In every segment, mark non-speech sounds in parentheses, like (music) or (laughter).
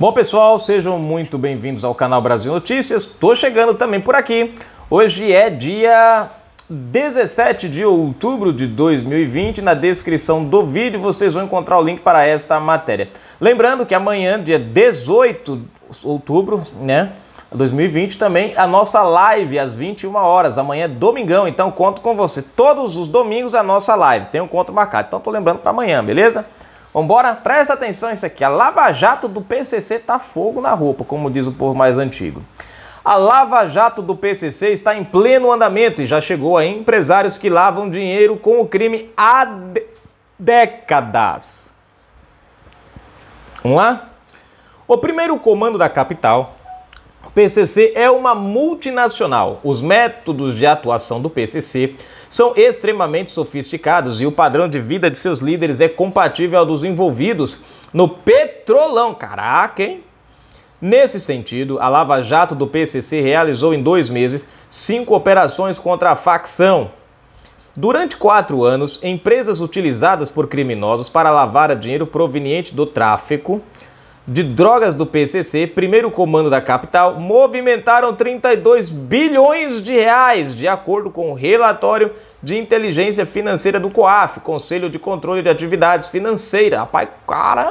Bom, pessoal, sejam muito bem-vindos ao canal Brasil Notícias. Tô chegando também por aqui. Hoje é dia 17 de outubro de 2020. Na descrição do vídeo vocês vão encontrar o link para esta matéria. Lembrando que amanhã, dia 18 de outubro, né? 2020 também a nossa live às 21 horas, amanhã é domingão, então conto com você. Todos os domingos a nossa live, tem um conto marcado. Então tô lembrando para amanhã, beleza? Vambora? Presta atenção isso aqui. A Lava Jato do PCC tá fogo na roupa, como diz o povo mais antigo. A Lava Jato do PCC está em pleno andamento e já chegou a empresários que lavam dinheiro com o crime há décadas. Vamos lá? O primeiro comando da capital o PCC é uma multinacional. Os métodos de atuação do PCC são extremamente sofisticados e o padrão de vida de seus líderes é compatível ao dos envolvidos no petrolão. Caraca, hein? Nesse sentido, a Lava Jato do PCC realizou em dois meses cinco operações contra a facção. Durante quatro anos, empresas utilizadas por criminosos para lavar dinheiro proveniente do tráfico de drogas do PCC, primeiro comando da capital, movimentaram 32 bilhões de reais, de acordo com o relatório de inteligência financeira do COAF, Conselho de Controle de Atividades Financeiras. Rapaz, caramba,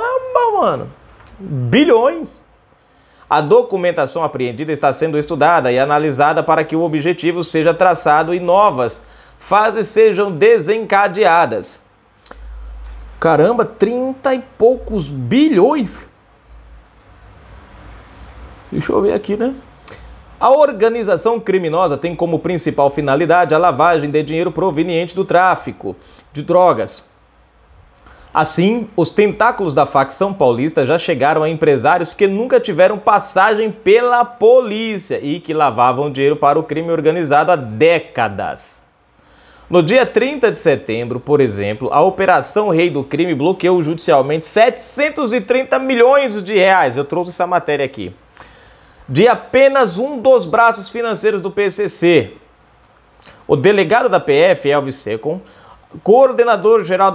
mano! Bilhões! A documentação apreendida está sendo estudada e analisada para que o objetivo seja traçado e novas fases sejam desencadeadas. Caramba, 30 e poucos bilhões! Deixa eu ver aqui, né? A organização criminosa tem como principal finalidade a lavagem de dinheiro proveniente do tráfico de drogas. Assim, os tentáculos da facção paulista já chegaram a empresários que nunca tiveram passagem pela polícia e que lavavam dinheiro para o crime organizado há décadas. No dia 30 de setembro, por exemplo, a Operação Rei do Crime bloqueou judicialmente 730 milhões de reais. Eu trouxe essa matéria aqui de apenas um dos braços financeiros do PCC. O delegado da PF, Elvis Secon, coordenador-geral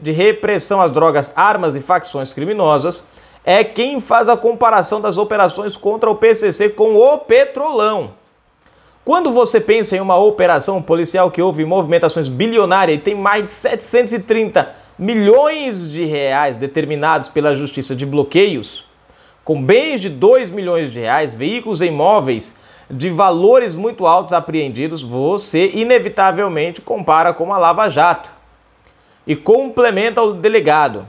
de repressão às drogas, armas e facções criminosas, é quem faz a comparação das operações contra o PCC com o Petrolão. Quando você pensa em uma operação policial que houve movimentações bilionárias e tem mais de 730 milhões de reais determinados pela justiça de bloqueios, com bens de 2 milhões de reais, veículos e imóveis de valores muito altos apreendidos, você inevitavelmente compara com a Lava Jato e complementa o delegado.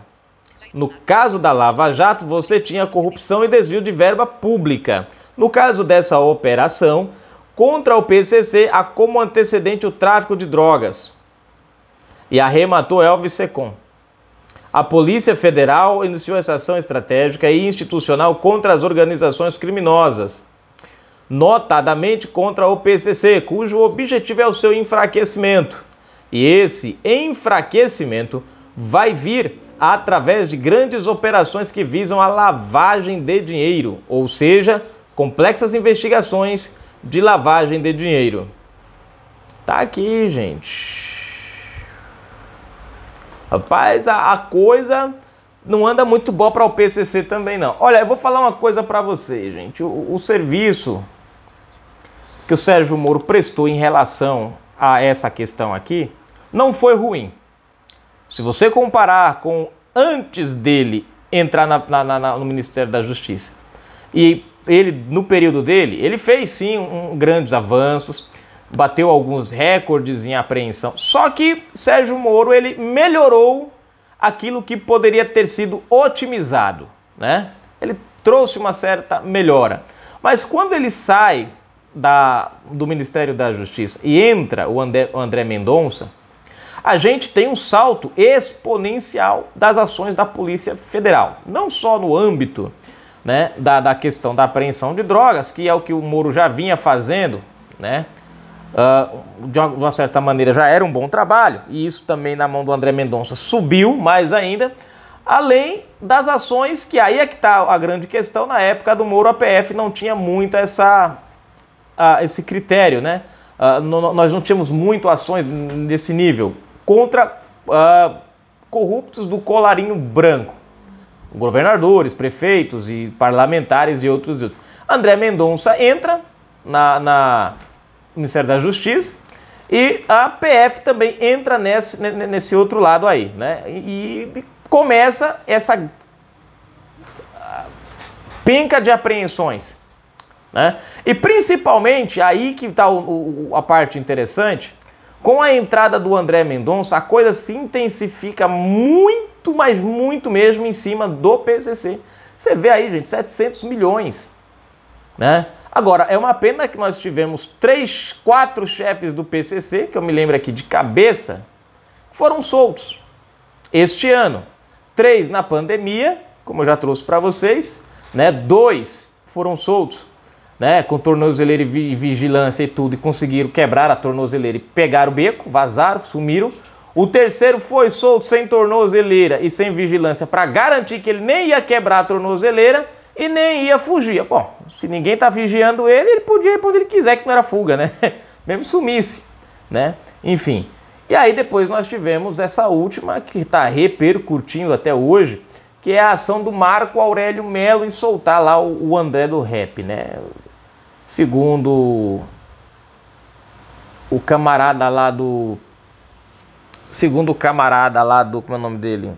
No caso da Lava Jato, você tinha corrupção e desvio de verba pública. No caso dessa operação, contra o PCC, há como antecedente o tráfico de drogas. E arrematou Elvis Secom a Polícia Federal iniciou essa ação estratégica e institucional contra as organizações criminosas, notadamente contra o PCC, cujo objetivo é o seu enfraquecimento. E esse enfraquecimento vai vir através de grandes operações que visam a lavagem de dinheiro, ou seja, complexas investigações de lavagem de dinheiro. Tá aqui, gente. Rapaz, a, a coisa não anda muito boa para o PCC também não. Olha, eu vou falar uma coisa para você, gente. O, o, serviço que o Sérgio Moro prestou em relação a essa questão aqui não foi ruim. Se você comparar com antes dele entrar na, na, na, no Ministério da Justiça e ele no período dele, ele fez sim um, grandes avanços bateu alguns recordes em apreensão. Só que Sérgio Moro ele melhorou aquilo que poderia ter sido otimizado, né? Ele trouxe uma certa melhora. Mas quando ele sai da, do Ministério da Justiça e entra o André, o André Mendonça, a gente tem um salto exponencial das ações da Polícia Federal, não só no âmbito né, da, da questão da apreensão de drogas, que é o que o Moro já vinha fazendo, né? Ah, de uma certa maneira já era um bom trabalho, e isso também na mão do André Mendonça subiu mais ainda, além das ações que aí é que está a grande questão, na época do Moro a PF não tinha muito essa, uh, esse critério, né? Uh, ah, no, nós não tínhamos muito ações desse nível contra ah, corruptos do colarinho branco, governadores, prefeitos e parlamentares e outros. E outros. André Mendonça entra na, na Ministério da Justiça. E a PF também entra nesse, nesse outro lado aí, né? E começa essa penca de apreensões. Né? E principalmente, aí que está a parte interessante, com a entrada do André Mendonça, a coisa se intensifica muito, mas muito mesmo em cima do PCC. Você vê aí, gente, 700 milhões. Né? Agora, é uma pena que nós tivemos três, quatro chefes do PCC, que eu me lembro aqui de cabeça, foram soltos este ano. Três na pandemia, como eu já trouxe para vocês, né? dois foram soltos né, com tornozeleira e vigilância e tudo, e conseguiram quebrar a tornozeleira e pegar o beco, vazaram, sumiram. O terceiro foi solto sem tornozeleira e sem vigilância para garantir que ele nem ia quebrar a tornozeleira e nem ia fugir. Bom, se ninguém está vigiando ele, ele podia ir para onde ele quiser, que não era fuga, né? (laughs) Mesmo sumisse, né? Enfim. E aí depois nós tivemos essa última que está repercutindo até hoje, que é a ação do Marco Aurélio Melo em soltar lá o André do Rap, né? Segundo o camarada lá do segundo o camarada lá do como é o nome dele?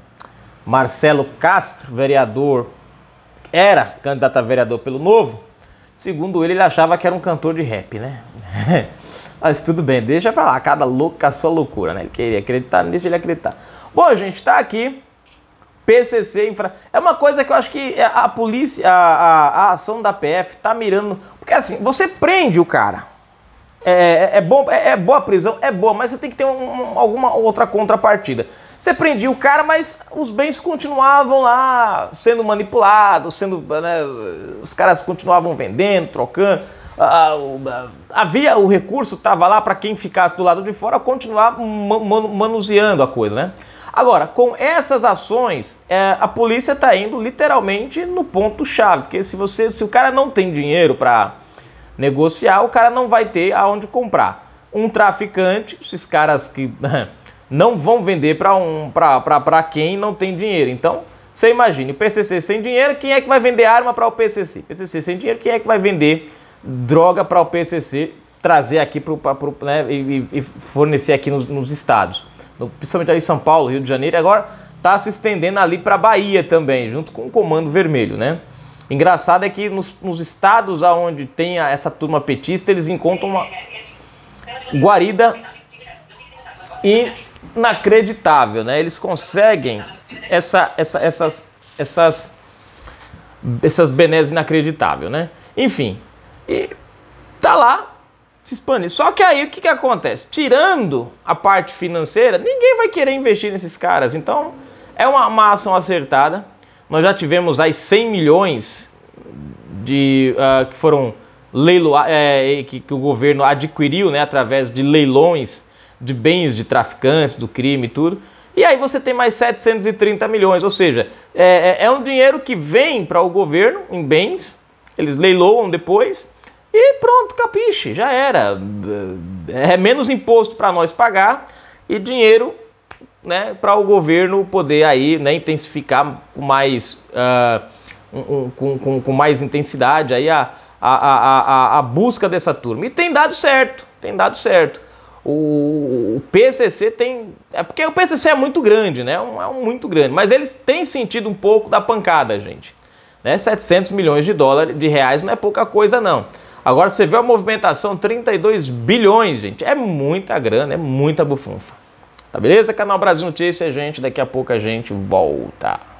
Marcelo Castro, vereador era candidato a vereador pelo Novo, segundo ele, ele achava que era um cantor de rap, né? (laughs) Mas tudo bem, deixa pra lá, cada louco com a sua loucura, né? Ele queria acreditar, deixa ele acreditar. Bom, gente, tá aqui. PCC infra... É uma coisa que eu acho que é a polícia, a, a, a ação da PF tá mirando... Porque assim, você prende o cara é, é, é, bom, é, é, boa a prisão, é boa, mas você tem que ter um, alguma outra contrapartida. Você prendia o cara, mas os bens continuavam lá sendo manipulados, sendo, né, os caras continuavam vendendo, trocando. Ah, havia o recurso, estava lá para quem ficasse do lado de fora continuar man manuseando a coisa, né? Agora, com essas ações, é, a polícia está indo literalmente no ponto chave, porque se você, se o cara não tem dinheiro para negociar, o cara não vai ter aonde comprar. Um traficante, esses caras que (laughs) não vão vender para um, para quem não tem dinheiro. Então, você imagine, o PCC sem dinheiro, quem é que vai vender arma para o PCC? PCC sem dinheiro, quem é que vai vender droga para o PCC trazer aqui pro, pra, pro, né, e, e, fornecer aqui nos, nos estados? No, principalmente ali em São Paulo, Rio de Janeiro, e agora está se estendendo ali para a Bahia também, junto com o Comando Vermelho, né? Engraçado é que nos, nos estados aonde tem essa turma petista, eles encontram uma guarida inacreditável, né? Eles conseguem essa, essa, essas, essas, essas benesses inacreditáveis, né? Enfim, e tá lá se expandindo. Só que aí o que, que acontece? Tirando a parte financeira, ninguém vai querer investir nesses caras. Então, é uma, uma ação acertada nós já tivemos aí 100 milhões de, uh, que foram leiloa, ah, é, que, que, o governo adquiriu né, através de leilões de bens de traficantes, do crime e tudo. E aí você tem mais 730 milhões, ou seja, é, é, é um dinheiro que vem para o governo em bens, eles leiloam depois e pronto, capiche, já era. É menos imposto para nós pagar e dinheiro né, para o governo poder aí né, intensificar com mais, uh, um, com, com, com, mais intensidade aí a, a, a, a, busca dessa turma. E tem dado certo, tem dado certo. O, o PCC tem... É porque o PCC é muito grande, né? É um, é um muito grande. Mas eles têm sentido um pouco da pancada, gente. Né? 700 milhões de dólares, de reais não é pouca coisa, não. Agora você vê a movimentação, 32 bilhões, gente. É muita grana, é muita bufunfa. Tá beleza? Canal Brasil Notícias, gente. Daqui a pouco a gente volta.